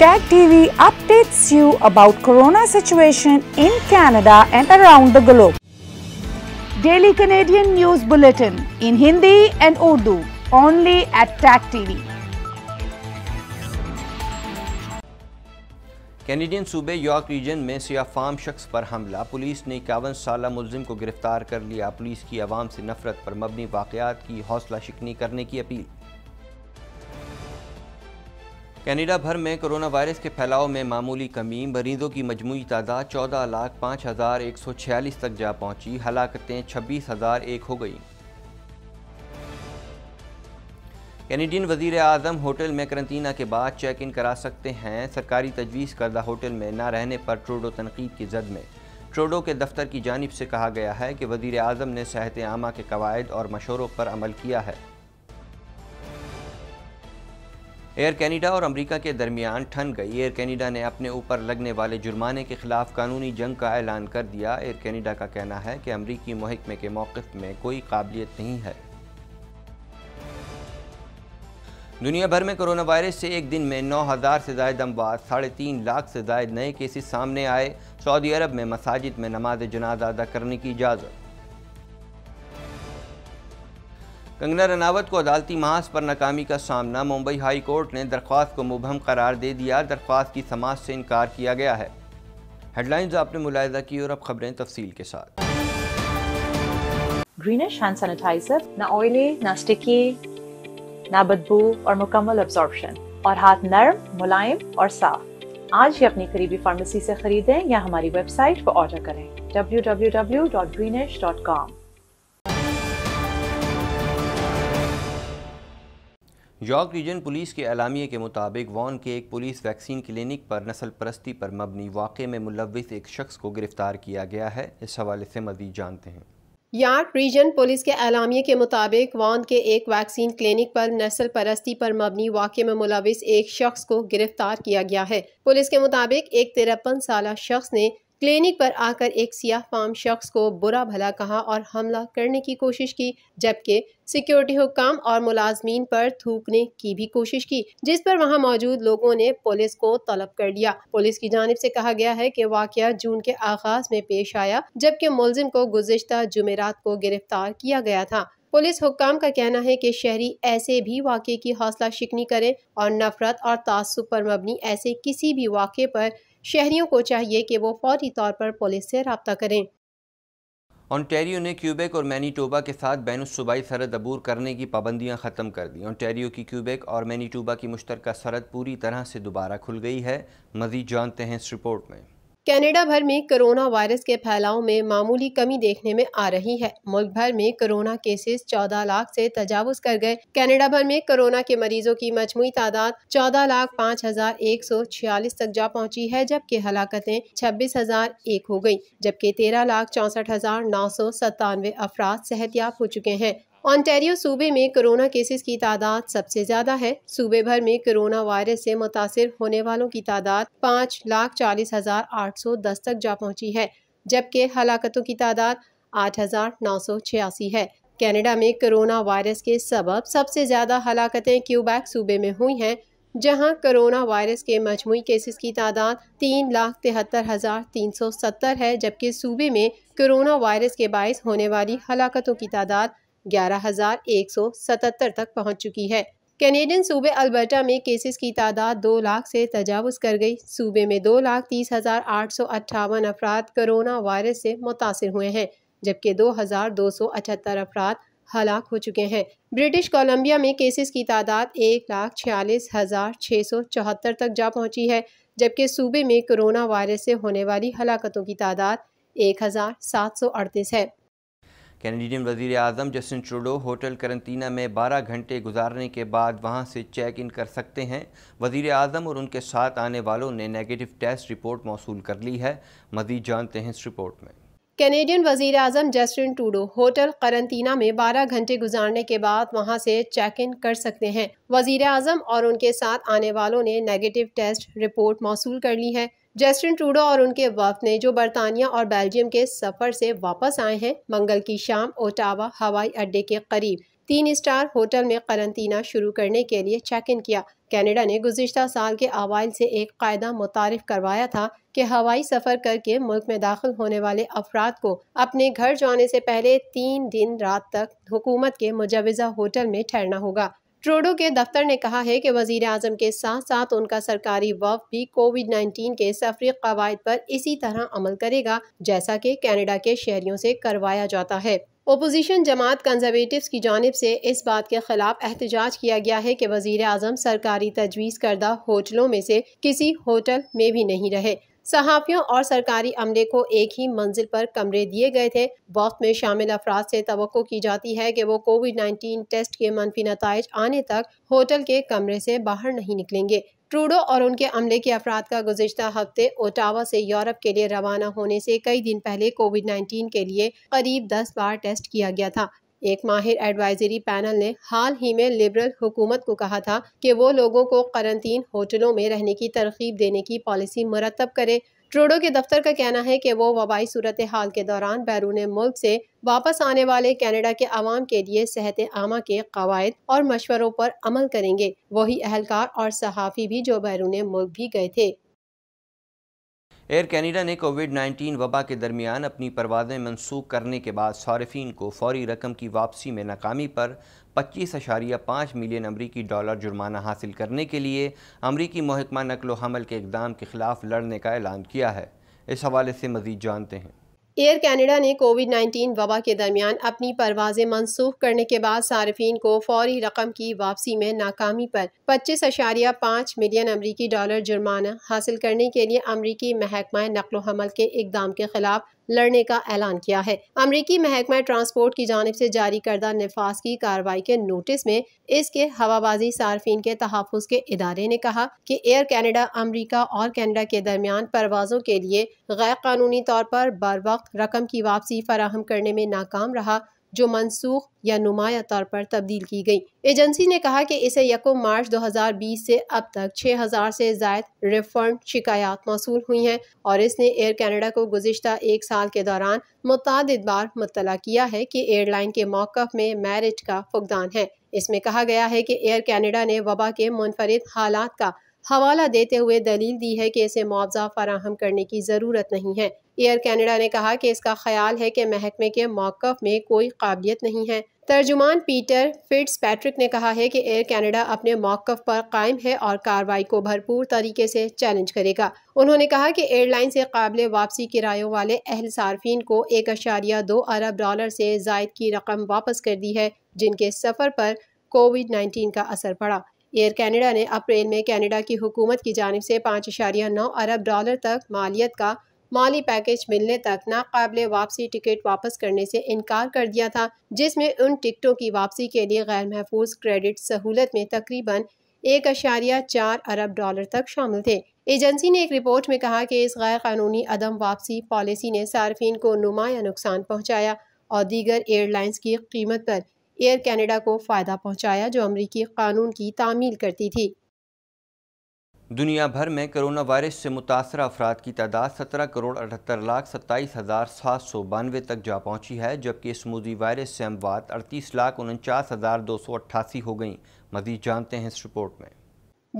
Tag TV updates you about corona situation in Canada and around the globe. Daily Canadian News Bulletin in Hindi and Urdu only at Tag TV. Canadian सूबे York region में सियाफाम शख्स पर हमला police ने इक्यावन साल मुलिम को गिरफ्तार कर लिया पुलिस की आवाम से नफरत पर मबनी वाकयात की हौसला शिकनी करने की अपील कैनेडा भर में कोरोना वायरस के फैलाव में मामूली कमी मरीजों की मजमू तादाद चौदह लाख पाँच हज़ार एक सौ छियालीस तक जा पहुँची हलाकतें छब्बीस हज़ार एक हो गई कैनेडियन वजीर अजम होटल में करंतना के बाद चेक इन करा सकते हैं सरकारी तजवीज़ करदा होटल में ना रहने पर ट्रोडो तनकीद की जद में ट्रोडो के दफ्तर की जानब से कहा गया है कि वजीर अजम ने सेहत आमा के कवायद और मशोरों पर अमल किया है एयर कैनेडा और अमेरिका के दरमियान ठन गई एयर कैनेडा ने अपने ऊपर लगने वाले जुर्माने के खिलाफ कानूनी जंग का ऐलान कर दिया एयर कैनेडा का कहना है कि अमरीकी महकमे के मौकफ़ में कोई काबिलियत नहीं है दुनिया भर में कोरोना वायरस से एक दिन में 9000 से जायद अमवात साढ़े तीन लाख से जायद नए केसेस सामने आए सऊदी अरब में मसाजिद में नमाज जनाजा अदा करने की इजाज़त कंगना रनावत को अदालती महाज पर नाकामी का सामना मुंबई हाई कोर्ट ने दरख्वास्त को मुबहम करार दे दिया दरख्वास्त की समाज से इनकार किया गया है हेडलाइंस आपने मुलायदा की और अब खबरें तफसील के साथ ग्रीनिश हैंड सैनिटाइजर ना ऑयली ना स्टिकी ना बदबू और मुकम्मल अब्जॉर्बशन और हाथ नरम मुलायम और साफ आज ही अपनी करीबी फार्मेसी से खरीदें या हमारी वेबसाइट पर ऑर्डर करें www.greenish.com यॉर्क रीजन पुलिस के अलामी के मुताबिक वॉन के एक पुलिस वैक्सीन क्लिनिक पर नस्ल परस्ती पर मबनी वाक़े में मुलविस एक शख्स को गिरफ्तार किया गया है इस हवाले से मजीद जानते हैं यार्क रीजन पुलिस के अलामी के मुताबिक वान के एक वैक्सीन क्लिनिक पर नस्ल परस्ती पर मबनी वाक़े में मुलविस एक शख्स को गिरफ्तार किया गया है पुलिस के मुताबिक एक तिरपन साल शख्स ने क्लिनिक पर आकर एक सियाह फाम शख्स को बुरा भला कहा और हमला करने की कोशिश की जबकि सिक्योरिटी हुकाम और मुलाजमीन पर थूकने की भी कोशिश की जिस पर वहां मौजूद लोगों ने पुलिस को तलब कर लिया पुलिस की जानब से कहा गया है कि वाकया जून के आगाज में पेश आया जबकि मुलजिम को गुजशत जुमेरात को गिरफ्तार किया गया था पुलिस हुकाम का कहना है कि शहरी ऐसे भी वाक़े की हौसला शिकनी करें और नफरत और तासुब पर मबनी ऐसे किसी भी वाक़े पर शहरियों को चाहिए कि वो फौरी तौर पर पुलिस से रबता करें ऑनटेरियो ने क्यूबेक और मैनीटोबा के साथ बैन सूबाई सरहद अबूर करने की पाबंदियां ख़त्म कर दी ऑनटेरियो की क्यूबेक और मैनीटोबा की मुश्तरक सरहद पूरी तरह से दोबारा खुल गई है मज़ीद जानते हैं इस रिपोर्ट में कनाडा भर में कोरोना वायरस के फैलाव में मामूली कमी देखने में आ रही है मुल्क भर में कोरोना केसेस 14 लाख से तजावज कर गए कनाडा भर में कोरोना के मरीजों की मजमुई तादाद 14 लाख पाँच हजार एक सौ छियालीस तक जा पहुंची है जबकि हलाकतें छब्बीस हजार एक हो गई जबकि तेरह लाख चौसठ हजार नौ सौ सत्तानवे अफराद सेहतियाब हो चुके हैं ऑन्टेरियो सूबे में कोरोना केसेस की तादाद सबसे ज़्यादा है सूबे भर में कोरोना वायरस से मुतासर होने वालों की तादाद पाँच लाख चालीस हज़ार आठ सौ दस तक जा पहुंची है जबकि हलाकतों की तादाद आठ हज़ार नौ सौ छियासी है कनाडा में कोरोना वायरस के सबब सबसे ज़्यादा हलाकतें क्यूबैक सूबे में हुई हैं जहां कोरोना वायरस के मजमू केसेस की तादाद तीन लाख तिहत्तर हज़ार तीन सौ सत्तर है जबकि सूबे में कोरोना वायरस के बायस होने वाली हलाकतों की तादाद ग्यारह हजार एक सौ सतहत्तर तक पहुंच चुकी है कैनेडियन सूबे अल्बर्टा में केसेस की तादाद दो लाख से तजावज़ कर गई सूबे में दो लाख तीस हज़ार आठ सौ अट्ठावन अफराद करोना वायरस से मुतासर हुए हैं जबकि दो हज़ार दो सौ अठहत्तर अफराद हलाक हो चुके हैं ब्रिटिश कोलंबिया में केसेस की तादाद एक लाख छियालीस हज़ार छः सौ चौहत्तर तक जा पहुंची है जबकि सूबे में कोरोना वायरस से होने वाली हलाकतों की तादाद एक हज़ार सात सौ अड़तीस है कैनेडियन वजीर अजम जस्टिन ट्रूडो होटल करंतना में 12 घंटे गुजारने के बाद वहां से चेक इन कर सकते हैं वजीर अजम और उनके साथ आने वालों ने नेगेटिव टेस्ट रिपोर्ट मौसू कर ली है मजीद जानते हैं इस रिपोर्ट में कैनेडियन वजीर अजम जस्टिन टूडो होटल करंतना में 12 घंटे गुजारने के बाद वहां से चेक इन कर सकते हैं वजीर अजम और उनके साथ आने वालों ने नेगेटिव टेस्ट रिपोर्ट मौसू कर ली है जस्टिन ट्रूडो और उनके वफ ने जो बरतानिया और बेल्जियम के सफ़र से वापस आए हैं मंगल की शाम ओटावा हवाई अड्डे के करीब तीन स्टार होटल में करंतना शुरू करने के लिए चेक इन किया कनाडा ने गुजशत साल के अवाइल से एक कायदा मुतारफ करवाया था कि हवाई सफ़र करके मुल्क में दाखिल होने वाले अफराद को अपने घर जाने से पहले तीन दिन रात तक हुकूमत के मुजवज़ा होटल में ठहरना होगा ट्रोडो के दफ्तर ने कहा है कि वजीर अजम के साथ साथ उनका सरकारी वफ भी कोविड 19 के सफरी कवायद पर इसी तरह अमल करेगा जैसा कि कनाडा के शहरियों से करवाया जाता है ओपोजिशन जमात कंजर्वेटिव की जानब से इस बात के खिलाफ एहतजाज किया गया है कि वजीर अजम सरकारी तजवीज़ करदा होटलों में से किसी होटल में भी नहीं रहे सहाफ़ियों और सरकारी अमले को एक ही मंजिल पर कमरे दिए गए थे वक्त में शामिल अफराद से तो की जाती है कि वो कोविड नाइन्टीन टेस्ट के मनफी नतज आने तक होटल के कमरे से बाहर नहीं निकलेंगे ट्रूडो और उनके अमले के अफराद का गुजशत हफ्ते ओटावा से यूरोप के लिए रवाना होने से कई दिन पहले कोविड 19 के लिए करीब 10 बार टेस्ट किया गया था एक माहिर एडवाइजरी पैनल ने हाल ही में लिबरल हुकूमत को कहा था कि वो लोगों को करंतीन होटलों में रहने की तरकीब देने की पॉलिसी मरतब करे ट्रोडो के दफ्तर का कहना है कि वो वबाई सूरत हाल के दौरान बैरून मुल्क से वापस आने वाले कनाडा के आवाम के लिए सेहत आमा के कवायद और मशवरों पर अमल करेंगे वही अहलकार और सहाफ़ी भी जो बैरून मुल्क भी गए थे एयर कैनेडा ने कोविड 19 वबा के दरमियान अपनी परवाजें मनसूख करने के बाद सार्फिन को फौरी रकम की वापसी में नाकामी पर पच्चीस अशारिया पाँच मिलियन अमरीकी डॉलर जुर्माना हासिल करने के लिए अमरीकी महकमा नकलोहमल के इकदाम के खिलाफ लड़ने का ऐलान किया है इस हवाले से मज़ीद जानते हैं एयर कैनेडा ने कोविड 19 वबा के दरमियान अपनी परवाजें मनसूख करने के बाद सार्फिन को फौरी रकम की वापसी में नाकामी पर पच्चीस अशारिया पाँच मिलियन अमरीकी डॉलर जुर्माना हासिल करने के लिए अमरीकी महकमा नकलोहमल के इकदाम के खिलाफ लड़ने का ऐलान किया है अमरीकी महकमा ट्रांसपोर्ट की जानब ऐसी जारी करदा नफाज की कार्रवाई के नोटिस में इसके हवाबाजी सार्फिन के तहफ़ के इदारे ने कहा की एयर कैनेडा अमरीका और कैनेडा के दरमियान परवाजों के लिए गैर कानूनी तौर पर बर वक्त रकम की वापसी फराहम करने में नाकाम रहा जो मनसूख या नुमाया तौर पर तब्दील की गई एजेंसी ने कहा कि इसे यको मार्च 2020 से अब तक 6000 से जायद रिफंड शिकायत मौसू हुई हैं और इसने एयर कनाडा को गुजशत एक साल के दौरान मुतद बार मुतला किया है कि एयरलाइन के मौक़ में मैरिट का फुकदान है इसमें कहा गया है कि एयर कनाडा ने वबा के मुनफरद हालात का हवाला देते हुए दलील दी है कि इसे मुआवजा फराहम करने की ज़रूरत नहीं है एयर कैनेडा ने कहा कि इसका ख्याल है कि महकमे के मौक़ में कोई काबिलियत नहीं है तर्जुमान पीटर फिट्स पैट्रिक ने कहा है कि एयर कैनेडा अपने मौक़ पर कायम है और कार्रवाई को भरपूर तरीके से चैलेंज करेगा उन्होंने कहा कि एयरलाइन से काबिल वापसी किरायों वाले अहल सार्फिन को एक अशारिया दो अरब डॉलर से जायद की रकम वापस कर दी है जिनके सफ़र पर कोविड नाइन्टीन का असर पड़ा एयर कैनेडा ने अप्रैल में कैनेडा की हुकूमत की जानब से पाँच अशारिया नौ अरब डॉलर तक मालियत का माली पैकेज मिलने तक नाकबले वापसी टिकट वापस करने से इनकार कर दिया था जिसमें उन टिकटों की वापसी के लिए गैर महफूज क्रेडिट सहूलत में तकरीबन एक अशारिया चार अरब डॉलर तक शामिल थे एजेंसी ने एक रिपोर्ट में कहा कि इस गैर कानूनी अदम वापसी पॉलिसी ने सार्फिन को नुमाया नुकसान पहुँचाया और दीगर एयरलाइंस की कीमत पर एयर कैनेडा को फ़ायदा पहुँचाया जो अमरीकी कानून की तामील करती थी दुनिया भर में कोरोना वायरस से मुतासर अफराद की तादाद सत्रह करोड़ अठहत्तर लाख सत्ताईस हज़ार सात सौ बानवे तक जा पहुंची है जबकि इस मोदी वायरस से अमवात अड़तीस लाख उनचास हज़ार दो सौ अट्ठासी हो गई मजीद जानते हैं इस रिपोर्ट में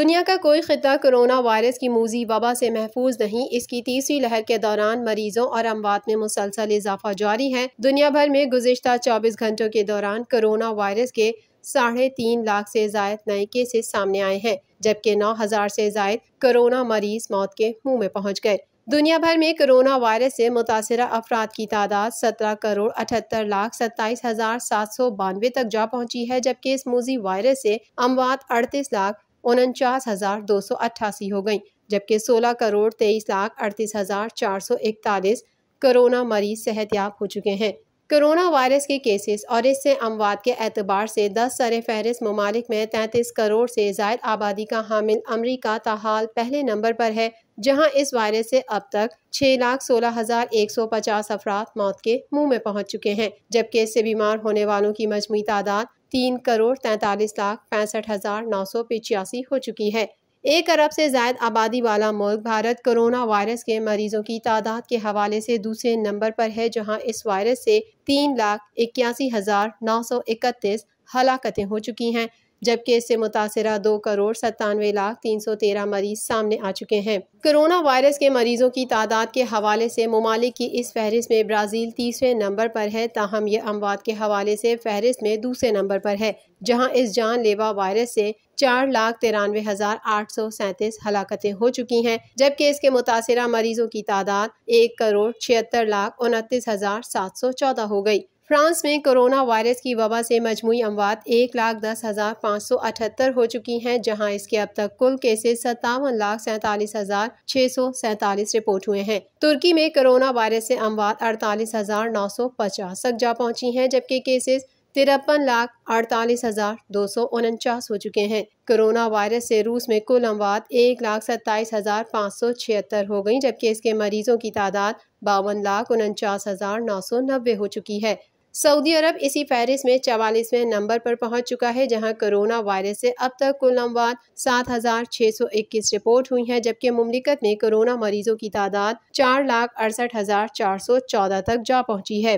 दुनिया का कोई खिता कोरोना वायरस की मूजी वबा से महफूज नहीं इसकी तीसरी लहर के दौरान मरीजों और अमवात में मुसलसल इजाफा जारी है दुनिया भर में गुजशत चौबीस घंटों के दौरान कोरोना वायरस के साढ़े तीन लाख से जायद नए केसेस सामने आए हैं जबकि 9000 से जायद कोरोना मरीज मौत के मुंह में पहुंच गए दुनिया भर में कोरोना वायरस से मुतासर अफराद की तादाद सत्रह करोड़ अठहत्तर लाख सत्ताईस हजार सात सौ बानवे तक जा पहुंची है जबकि इस मोजी वायरस से अमवात अड़तीस लाख उनचास हजार दो सौ अट्ठासी हो गई जबकि सोलह करोड़ तेईस लाख अड़तीस हजार चार सौ इकतालीस कोरोना मरीज याब हो चुके हैं कोरोना वायरस के केसेस और इससे अमवात के एतबार से दस सर फहरिस्त ममालिक में तैंतीस करोड़ से जायद आबादी का हामिल अमरीका ताहाल पहले नंबर पर है जहाँ इस वायरस से अब तक छः लाख सोलह हजार एक सौ पचास अफराद मौत के मुँह में पहुँच चुके हैं जबकि इससे बीमार होने वालों की मजमू तादाद तीन करोड़ तैंतालीस लाख पैंसठ हजार नौ सौ पिचासी हो चुकी है एक अरब से जायद आबादी वाला मुल्क भारत कोरोना वायरस के मरीजों की तादाद के हवाले से दूसरे नंबर पर है जहां इस वायरस से तीन लाख इक्यासी हज़ार नौ सौ इकतीस हलाकतें हो चुकी हैं जबकि इससे मुतासर दो करोड़ सत्तानवे लाख तीन सौ तेरह मरीज सामने आ चुके हैं कोरोना वायरस के मरीजों की तादाद के हवाले से ममालिक की इस फहरिस्त में ब्राज़ील तीसरे नंबर पर है ताहम ये अमवात के हवाले से फहरिस्त में दूसरे नंबर पर है जहाँ इस जानलेवा वायरस से चार लाख तिरानवे हजार आठ सौ सैंतीस हलाकतें हो चुकी हैं जबकि इसके मुतासर मरीजों की तादाद एक करोड़ छिहत्तर लाख उनतीस हजार सात सौ चौदह हो गई फ्रांस में कोरोना वायरस की वबा से मजमू अमवात एक लाख दस हज़ार पाँच सौ अठहत्तर हो चुकी हैं जहां इसके अब तक कुल केसेस सत्तावन लाख सैंतालीस हज़ार छः सौ सैंतालीस रिपोर्ट हुए हैं तुर्की में कोरोना वायरस से अमवात अड़तालीस हज़ार नौ सौ पचास तक जा पहुंची हैं जबकि केसेस तिरपन लाख अड़तालीस हज़ार दो सौ उनचास हो चुके हैं कोरोना वायरस से रूस में कुल अमवात एक लाख सत्ताईस हज़ार पाँच सौ छिहत्तर हो गई जबकि इसके मरीजों की तादाद बावन लाख उनचास हज़ार नौ सौ नब्बे हो चुकी है सऊदी अरब इसी फहरिस्त में चवालीसवें नंबर पर पहुंच चुका है जहां कोरोना वायरस से अब तक कुल अमवाद सात हजार छह सौ इक्कीस रिपोर्ट हुई है जबकि मुमलिकत में कोरोना मरीजों की तादाद चार लाख अड़सठ हजार चार सौ चौदह तक जा पहुंची है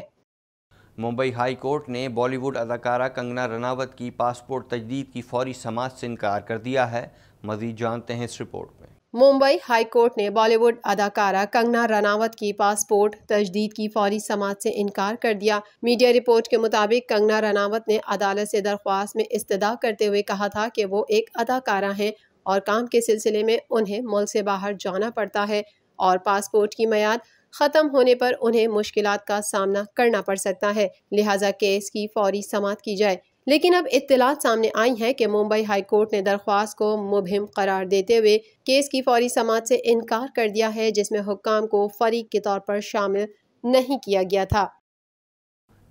मुंबई हाई कोर्ट ने बॉलीवुड अदाकारा कंगना रनावत की पासपोर्ट तजदीद की फौरी समाज से इनकार कर दिया है मजीद जानते हैं इस रिपोर्ट में मुंबई हाई कोर्ट ने बॉलीवुड अदाकारा कंगना रनावत की पासपोर्ट तजदीद की फौरी समाज से इनकार कर दिया मीडिया रिपोर्ट के मुताबिक कंगना रनावत ने अदालत से दरख्वास्त में इस्तदा करते हुए कहा था कि वो एक अदाकारा हैं और काम के सिलसिले में उन्हें मुल से बाहर जाना पड़ता है और पासपोर्ट की मैद ख़त्म होने पर उन्हें मुश्किल का सामना करना पड़ सकता है लिहाजा केस की फौरी समात की जाए लेकिन अब इतलात सामने आई है कि मुंबई हाई कोर्ट ने दरख्वास्त को मुबहम करार देते हुए केस की फौरी समात से इनकार कर दिया है जिसमें हुक्म को फरीक के तौर पर शामिल नहीं किया गया था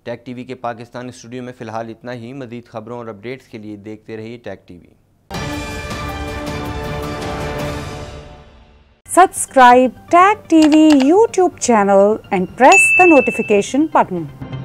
टैक टीवी के पाकिस्तान स्टूडियो में फ़िलहाल इतना ही मजीद खबरों और अपडेट्स के लिए देखते रहिए Tag TV subscribe Tag TV YouTube channel and press the notification button